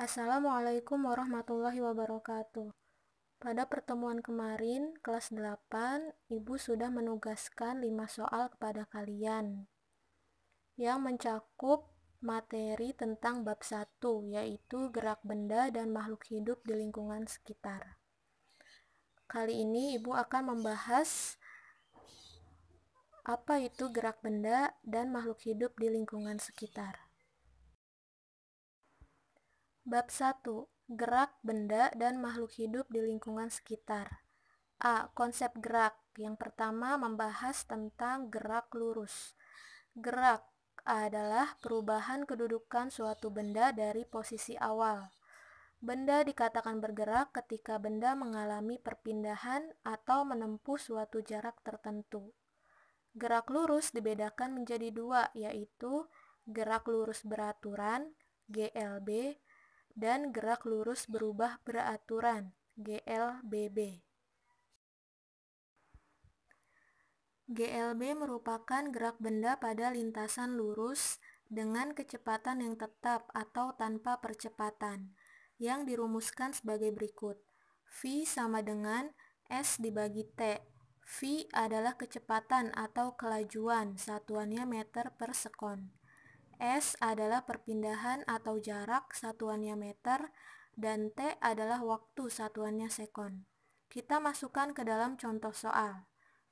Assalamualaikum warahmatullahi wabarakatuh. Pada pertemuan kemarin, kelas 8, Ibu sudah menugaskan 5 soal kepada kalian yang mencakup materi tentang bab 1 yaitu gerak benda dan makhluk hidup di lingkungan sekitar. Kali ini Ibu akan membahas apa itu gerak benda dan makhluk hidup di lingkungan sekitar. Bab 1. Gerak benda dan makhluk hidup di lingkungan sekitar. A. Konsep gerak. Yang pertama membahas tentang gerak lurus. Gerak adalah perubahan kedudukan suatu benda dari posisi awal. Benda dikatakan bergerak ketika benda mengalami perpindahan atau menempuh suatu jarak tertentu. Gerak lurus dibedakan menjadi dua, yaitu gerak lurus beraturan, GLB, dan gerak lurus berubah beraturan GLBB. GLB merupakan gerak benda pada lintasan lurus dengan kecepatan yang tetap atau tanpa percepatan yang dirumuskan sebagai berikut. V sama dengan S dibagi T. V adalah kecepatan atau kelajuan, satuannya meter per sekon. S adalah perpindahan atau jarak satuannya meter dan T adalah waktu satuannya sekon. Kita masukkan ke dalam contoh soal.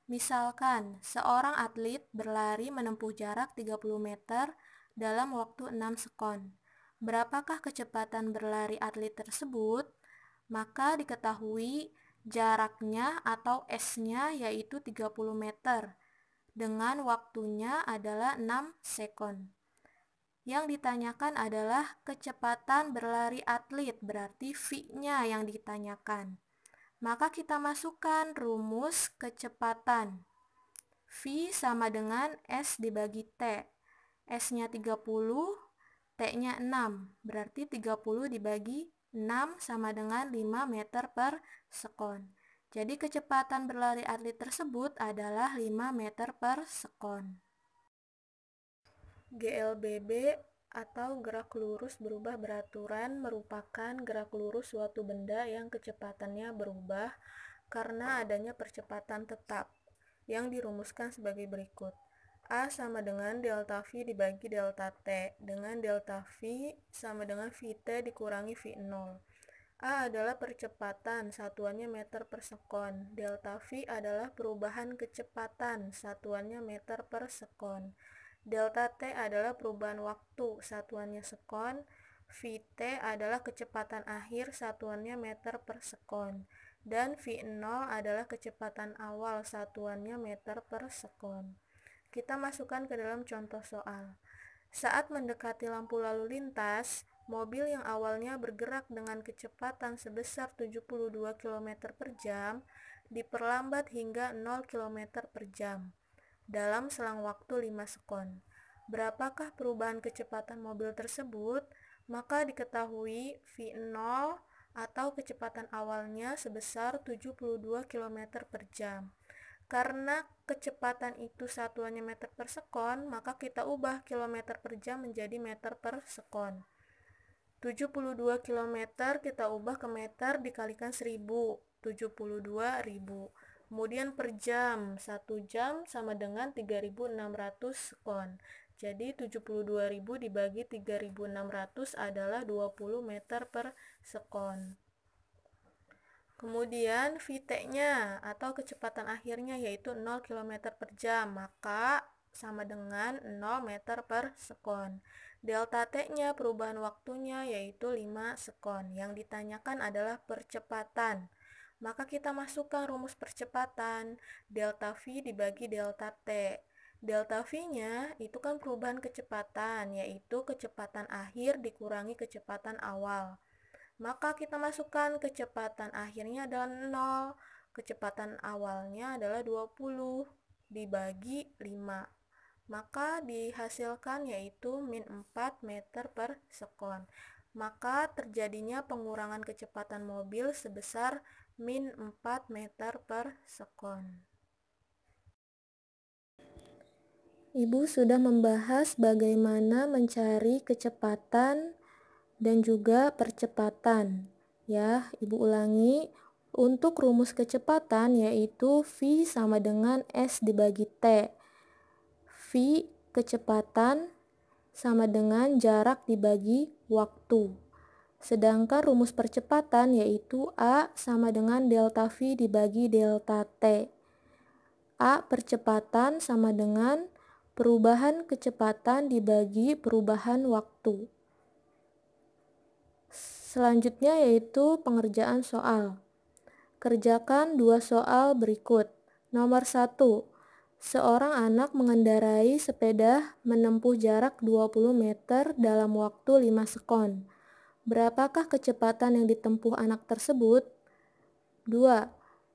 Misalkan, seorang atlet berlari menempuh jarak 30 meter dalam waktu 6 sekon. Berapakah kecepatan berlari atlet tersebut? Maka diketahui jaraknya atau S-nya yaitu 30 meter dengan waktunya adalah 6 sekon. Yang ditanyakan adalah kecepatan berlari atlet, berarti V-nya yang ditanyakan. Maka kita masukkan rumus kecepatan. V sama dengan S dibagi T. S-nya 30, T-nya 6. Berarti 30 dibagi 6 sama dengan 5 meter per sekon. Jadi kecepatan berlari atlet tersebut adalah 5 meter per sekon. GLBB atau gerak lurus berubah beraturan merupakan gerak lurus suatu benda yang kecepatannya berubah karena adanya percepatan tetap yang dirumuskan sebagai berikut. A sama dengan delta V dibagi delta T dengan delta V sama dengan VT dikurangi V0. A adalah percepatan, satuannya meter per sekon. Delta V adalah perubahan kecepatan, satuannya meter per sekon. Delta T adalah perubahan waktu, satuannya sekon. V T adalah kecepatan akhir, satuannya meter per sekon. Dan V0 adalah kecepatan awal, satuannya meter per sekon. Kita masukkan ke dalam contoh soal. Saat mendekati lampu lalu lintas, mobil yang awalnya bergerak dengan kecepatan sebesar 72 km per jam diperlambat hingga 0 km per jam dalam selang waktu 5 sekon. Berapakah perubahan kecepatan mobil tersebut? Maka diketahui V0 atau kecepatan awalnya sebesar 72 km per jam. Karena kecepatan itu satuannya meter per sekon, maka kita ubah kilometer per jam menjadi meter per sekon. 72 km kita ubah ke meter dikalikan 1000, 72 ribu. Kemudian per jam, 1 jam sama dengan 3600 kon. Jadi 72.000 dibagi 3600 adalah 20 meter per sekon. Kemudian VT-nya atau kecepatan akhirnya yaitu 0 km per jam, maka sama dengan 0 meter per sekon. Delta T-nya perubahan waktunya yaitu 5 sekon. Yang ditanyakan adalah percepatan. Maka kita masukkan rumus percepatan delta V dibagi delta T. Delta V-nya itu kan perubahan kecepatan, yaitu kecepatan akhir dikurangi kecepatan awal. Maka kita masukkan kecepatan akhirnya adalah 0, kecepatan awalnya adalah 20 dibagi 5 maka dihasilkan yaitu min 4 meter per sekon. Maka terjadinya pengurangan kecepatan mobil sebesar min 4 meter per sekon. Ibu sudah membahas bagaimana mencari kecepatan dan juga percepatan. Ya, Ibu ulangi, untuk rumus kecepatan yaitu V sama dengan S dibagi T. V kecepatan sama dengan jarak dibagi waktu. Sedangkan rumus percepatan yaitu A sama dengan delta V dibagi delta T. A percepatan sama dengan perubahan kecepatan dibagi perubahan waktu. Selanjutnya yaitu pengerjaan soal. Kerjakan dua soal berikut. Nomor satu Seorang anak mengendarai sepeda menempuh jarak 20 meter dalam waktu 5 sekon. Berapakah kecepatan yang ditempuh anak tersebut? 2.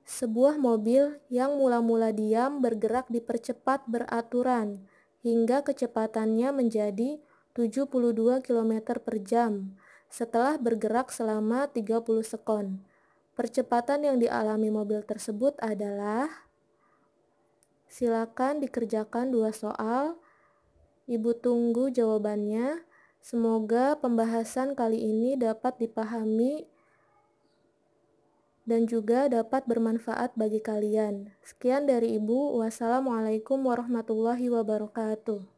Sebuah mobil yang mula-mula diam bergerak dipercepat beraturan hingga kecepatannya menjadi 72 km per jam setelah bergerak selama 30 sekon. Percepatan yang dialami mobil tersebut adalah Silakan dikerjakan dua soal. Ibu tunggu jawabannya. Semoga pembahasan kali ini dapat dipahami dan juga dapat bermanfaat bagi kalian. Sekian dari Ibu. Wassalamualaikum warahmatullahi wabarakatuh.